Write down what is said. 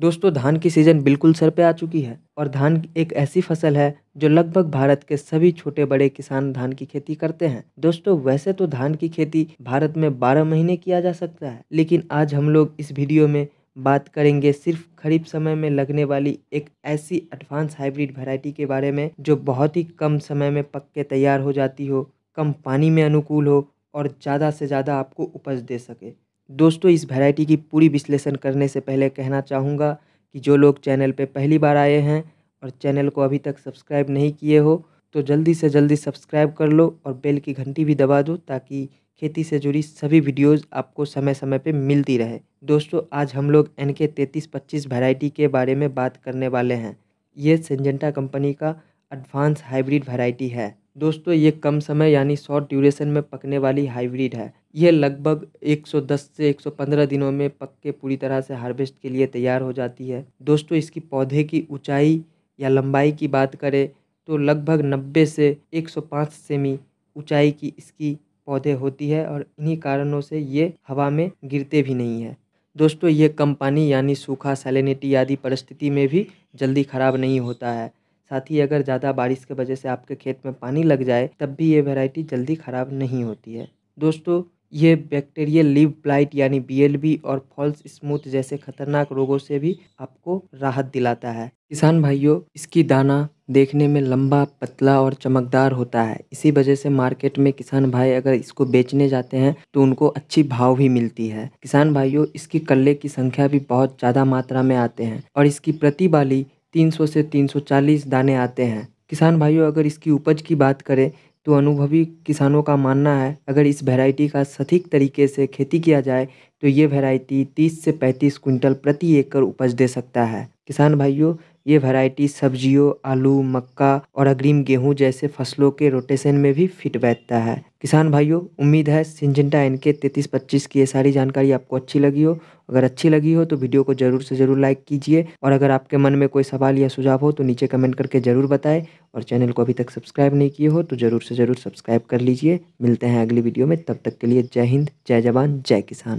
दोस्तों धान की सीजन बिल्कुल सर पे आ चुकी है और धान एक ऐसी फसल है जो लगभग भारत के सभी छोटे बड़े किसान धान की खेती करते हैं दोस्तों वैसे तो धान की खेती भारत में 12 महीने किया जा सकता है लेकिन आज हम लोग इस वीडियो में बात करेंगे सिर्फ खरीफ समय में लगने वाली एक ऐसी एडवांस हाइब्रिड वेराइटी के बारे में जो बहुत ही कम समय में पक के तैयार हो जाती हो कम पानी में अनुकूल हो और ज़्यादा से ज़्यादा आपको उपज दे सके दोस्तों इस वैरायटी की पूरी विश्लेषण करने से पहले कहना चाहूँगा कि जो लोग चैनल पर पहली बार आए हैं और चैनल को अभी तक सब्सक्राइब नहीं किए हो तो जल्दी से जल्दी सब्सक्राइब कर लो और बेल की घंटी भी दबा दो ताकि खेती से जुड़ी सभी वीडियोस आपको समय समय पे मिलती रहे दोस्तों आज हम लोग एन के तैंतीस पच्चीस के बारे में बात करने वाले हैं ये सेंजेंटा कंपनी का एडवांस हाइब्रिड वैरायटी है दोस्तों ये कम समय यानी शॉर्ट ड्यूरेशन में पकने वाली हाइब्रिड है ये लगभग 110 से 115 दिनों में पक के पूरी तरह से हार्वेस्ट के लिए तैयार हो जाती है दोस्तों इसकी पौधे की ऊंचाई या लंबाई की बात करें तो लगभग 90 से 105 सेमी ऊंचाई की इसकी पौधे होती है और इन्हीं कारणों से ये हवा में गिरते भी नहीं है दोस्तों ये कम पानी यानी सूखा सैलिनिटी आदि परिस्थिति में भी जल्दी ख़राब नहीं होता है साथ ही अगर ज़्यादा बारिश की वजह से आपके खेत में पानी लग जाए तब भी ये वेराइटी जल्दी ख़राब नहीं होती है दोस्तों ये बैक्टीरियल लिव ब्लाइट यानी बीएलबी और फॉल्स स्मूथ जैसे खतरनाक रोगों से भी आपको राहत दिलाता है किसान भाइयों इसकी दाना देखने में लंबा पतला और चमकदार होता है इसी वजह से मार्केट में किसान भाई अगर इसको बेचने जाते हैं तो उनको अच्छी भाव भी मिलती है किसान भाइयों इसकी कल्ले की संख्या भी बहुत ज़्यादा मात्रा में आते हैं और इसकी प्रति बाली 300 से 340 दाने आते हैं किसान भाइयों अगर इसकी उपज की बात करें तो अनुभवी किसानों का मानना है अगर इस वेराइटी का सटीक तरीके से खेती किया जाए तो ये वेराइटी 30 से 35 क्विंटल प्रति एकड़ उपज दे सकता है किसान भाइयों ये वैरायटी सब्जियों आलू मक्का और अग्रिम गेहूं जैसे फसलों के रोटेशन में भी फिट बैठता है किसान भाइयों उम्मीद है सिंजेंटा एन के तैतीस पच्चीस की ये सारी जानकारी आपको अच्छी लगी हो अगर अच्छी लगी हो तो वीडियो को जरूर से जरूर लाइक कीजिए और अगर आपके मन में कोई सवाल या सुझाव हो तो नीचे कमेंट करके जरूर बताए और चैनल को अभी तक सब्सक्राइब नहीं किए हो तो जरूर से जरूर सब्सक्राइब कर लीजिए मिलते हैं अगली वीडियो में तब तक के लिए जय हिंद जय जवान जय किसान